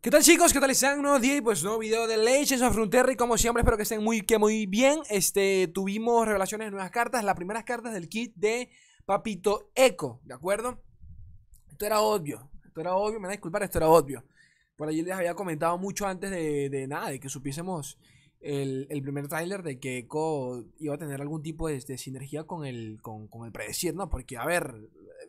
¿Qué tal chicos? ¿Qué tal están? Un nuevo día y pues nuevo video de Legends of Runeterra y como siempre espero que estén muy, que muy bien Este, tuvimos revelaciones de nuevas cartas, las primeras cartas del kit de Papito Eco, ¿de acuerdo? Esto era obvio, esto era obvio, me van a disculpar, esto era obvio Por allí les había comentado mucho antes de, de nada, de que supiésemos el, primer tráiler de que Echo iba a tener algún tipo de, sinergia con el, con, el predecir, ¿no? Porque, a ver,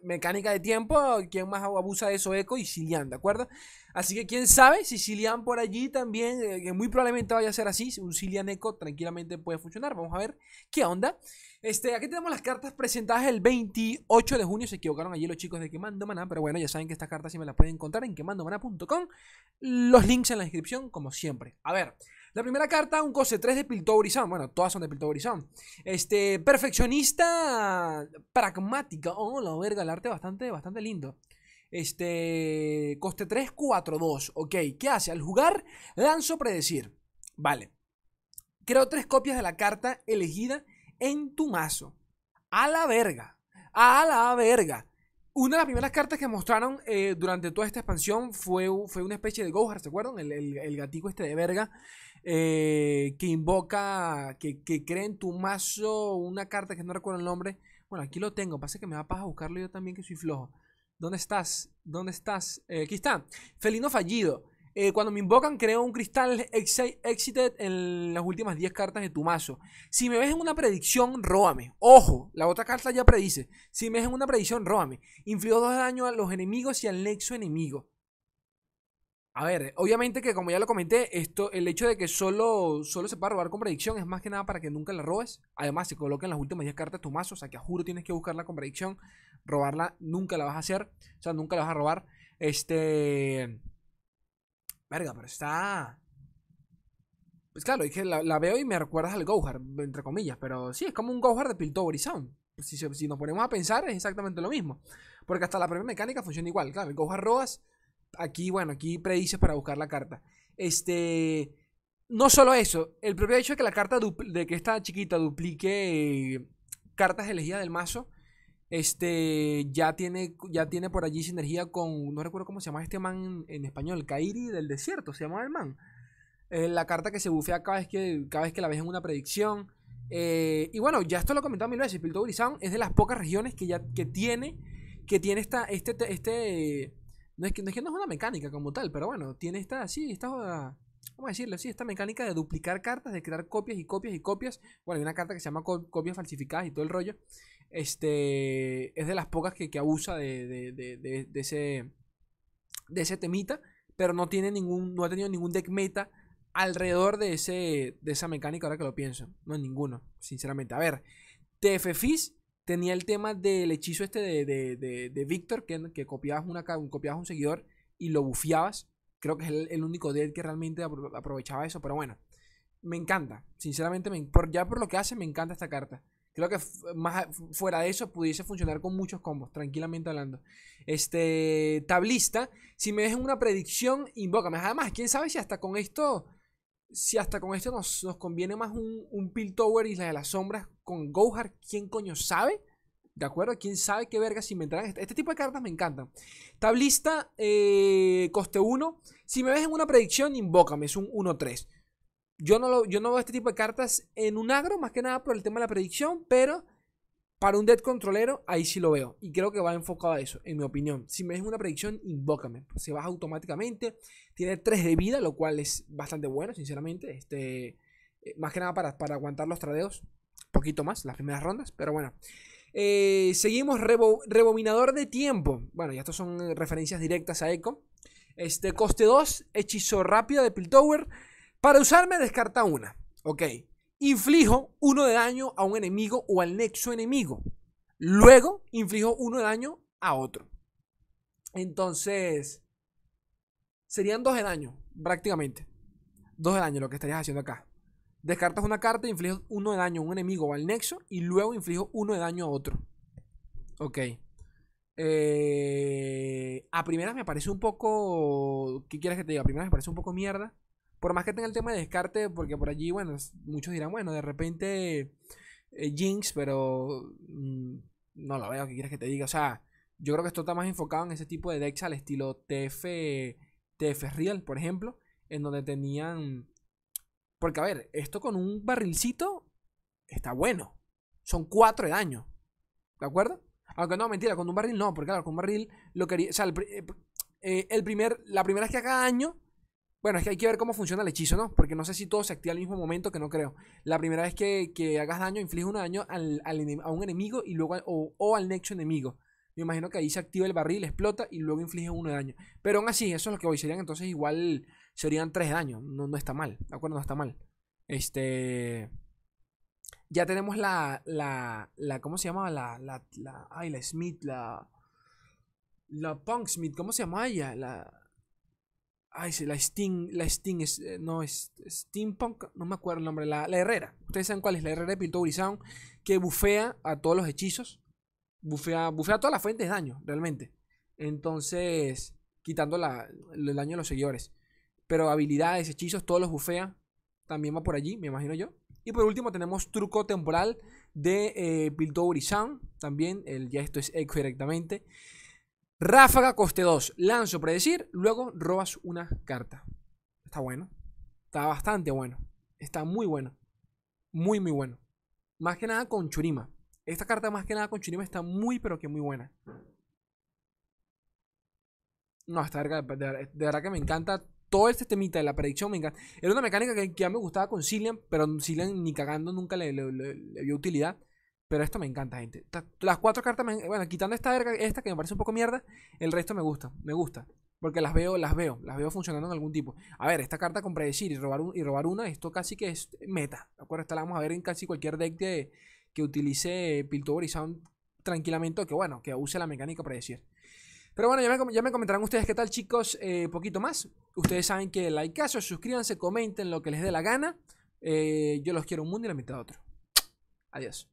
mecánica de tiempo, ¿quién más abusa de eso? Eco y Cilian ¿de acuerdo? Así que quién sabe si Cilian por allí también, eh, muy probablemente vaya a ser así, un Cilian Eco tranquilamente puede funcionar. Vamos a ver qué onda. Este, aquí tenemos las cartas presentadas el 28 de junio. Se equivocaron allí los chicos de Quemando Maná, pero bueno, ya saben que estas cartas sí me las pueden encontrar en quemandomana.com Los links en la descripción, como siempre. A ver, la primera carta, un coste 3 de Piltoverizon. Bueno, todas son de Piltoverizon. Este, perfeccionista pragmática. Oh, la verga, el arte bastante, bastante lindo. Este, coste 3, 4, 2. Ok, ¿qué hace? Al jugar, lanzo predecir. Vale. Creo tres copias de la carta elegida en tu mazo. A la verga. A la verga. Una de las primeras cartas que mostraron eh, durante toda esta expansión fue, fue una especie de Gohar, ¿se acuerdan? El, el, el, gatico este de verga. Eh, que invoca, que, que cree en tu mazo una carta que no recuerdo el nombre. Bueno, aquí lo tengo, pasa que me va a pasar buscarlo yo también que soy flojo. ¿Dónde estás? ¿Dónde estás? Eh, aquí está. Felino fallido. Eh, cuando me invocan, creo un cristal exited en las últimas 10 cartas de tu mazo. Si me ves en una predicción, róbame. Ojo, la otra carta ya predice. Si me ves en una predicción, róbame. Inflijo dos daños a los enemigos y al nexo enemigo. A ver, obviamente que como ya lo comenté, esto, el hecho de que solo, solo se pueda robar con predicción es más que nada para que nunca la robes. Además, se en las últimas 10 cartas de tu mazo, o sea que a juro tienes que buscarla con predicción. Robarla nunca la vas a hacer, o sea, nunca la vas a robar. Este... Verga, pero está... Pues claro, es que la, veo y me recuerdas al Gohar, entre comillas, pero sí, es como un Gohar de Piltover y Sound. Pues si, nos ponemos a pensar, es exactamente lo mismo. Porque hasta la primera mecánica funciona igual. Claro, el Gohar robas aquí, bueno, aquí predices para buscar la carta. Este, no solo eso, el propio hecho de que la carta de que esta chiquita duplique eh, cartas elegidas del mazo, este, ya tiene, ya tiene por allí sinergia con, no recuerdo cómo se llama este man en, español, Kairi del desierto, se llama el man. Eh, la carta que se bufea cada vez que, cada vez que la ves en una predicción. Eh, y bueno, ya esto lo comentaba comentado mil veces, Piltover es de las pocas regiones que ya que tiene, que tiene esta, este, este no es, que, no es una mecánica como tal, pero bueno, tiene esta, sí, esta, vamos decirlo así, esta mecánica de duplicar cartas, de crear copias y copias y copias. Bueno, hay una carta que se llama copias falsificadas y todo el rollo. Este, es de las pocas que, abusa de, de, ese, de ese temita, pero no, tiene ningún, no ha tenido ningún deck meta alrededor de, ese, de esa mecánica ahora que lo pienso. No es ninguno, sinceramente. A ver, TF Fizz. Tenía el tema del hechizo este de, Víctor, que, que copiabas, una, copiabas un seguidor y lo bufiabas. Creo que es el, único dead que realmente aprovechaba eso, pero bueno. Me encanta, sinceramente, me, por, ya por lo que hace, me encanta esta carta. Creo que más fuera de eso pudiese funcionar con muchos combos, tranquilamente hablando. Este tablista, si me dejan una predicción, invócame. Además, quién sabe si hasta con esto si hasta con esto nos, nos conviene más un, un y la de las Sombras con Gohar, ¿quién coño sabe? ¿De acuerdo? ¿Quién sabe qué vergas si inventarán? Este, este, tipo de cartas me encantan. Tablista, eh, coste 1. Si me ves en una predicción, invócame, es un 1-3. Yo no, lo, yo no veo este tipo de cartas en un agro, más que nada por el tema de la predicción, pero para un dead controlero, ahí sí lo veo. Y creo que va enfocado a eso, en mi opinión. Si me es una predicción, invócame. Se baja automáticamente. Tiene 3 de vida, lo cual es bastante bueno, sinceramente. Este, eh, más que nada para, aguantar los tradeos. Un Poquito más, las primeras rondas. Pero bueno. Eh, seguimos, Rebominador de Tiempo. Bueno, ya estos son referencias directas a Echo. Este, coste 2, hechizo rápido de Piltover. Para usarme, descarta una. Ok inflijo uno de daño a un enemigo o al nexo enemigo. Luego inflijo uno de daño a otro. Entonces, serían dos de daño, prácticamente. Dos de daño lo que estarías haciendo acá. Descartas una carta, inflijo uno de daño a un enemigo o al nexo y luego inflijo uno de daño a otro. Ok. Eh, a primera me parece un poco. ¿Qué quieres que te diga? A primera me parece un poco mierda. Por más que tenga el tema de descarte, porque por allí, bueno, muchos dirán, bueno, de repente eh, Jinx, pero mm, no la veo, ¿qué quieres que te diga? O sea, yo creo que esto está más enfocado en ese tipo de decks al estilo TF, TF Real, por ejemplo, en donde tenían... Porque, a ver, esto con un barrilcito está bueno. Son 4 de daño. ¿De acuerdo? Aunque no, mentira, con un barril no, porque claro, con un barril lo quería. O sea, el, eh, eh, primer, la primera es que haga daño bueno, es que hay que ver cómo funciona el hechizo, ¿no? Porque no sé si todo se activa al mismo momento, que no creo. La primera vez que, hagas daño, inflige un daño a un enemigo y luego o, al nexo enemigo. Me imagino que ahí se activa el barril, explota y luego inflige uno de daño. Pero aún así, eso es lo que hoy serían entonces igual serían tres daños. No, no está mal, ¿de acuerdo? No está mal. Este. Ya tenemos la. la, la ¿Cómo se llama? La, la, la. Ay, la Smith, la. La Punk Smith, ¿cómo se llama ella? La. Ay, sí, la Steam, la Steam es, eh, no, es Steampunk, no me acuerdo el nombre, la, la Herrera. Ustedes saben cuál es, la Herrera de y Sound, que bufea a todos los hechizos, bufea, bufea a todas las fuentes de daño, realmente. Entonces, quitando la, el daño a los seguidores. Pero habilidades, hechizos, todos los bufea. También va por allí, me imagino yo. Y por último tenemos truco temporal de eh, Piltover Sound. También, el, ya esto es eco directamente. Ráfaga, coste 2. Lanzo predecir, luego robas una carta. Está bueno. Está bastante bueno. Está muy bueno. Muy, muy bueno. Más que nada con Churima. Esta carta más que nada con Churima está muy, pero que muy buena. No, está de, verdad que me encanta todo este temita de la predicción. Me encanta. Era una mecánica que, ya me gustaba con Cillian, pero Cillian ni cagando nunca le, le dio utilidad. Pero esto me encanta, gente. Las cuatro cartas, bueno, quitando esta, esta que me parece un poco mierda, el resto me gusta, me gusta. Porque las veo, las veo, las veo funcionando en algún tipo. A ver, esta carta con predecir y robar, un, y robar una, esto casi que es meta. ¿De acuerdo? Esta la vamos a ver en casi cualquier deck que utilice Piltover y Sound tranquilamente, que bueno, que use la mecánica predecir. Pero bueno, ya me, ya me, comentarán ustedes qué tal, chicos. Eh, poquito más. Ustedes saben que like caso, suscríbanse, comenten lo que les dé la gana. Eh, yo los quiero un mundo y la mitad otro. Adiós.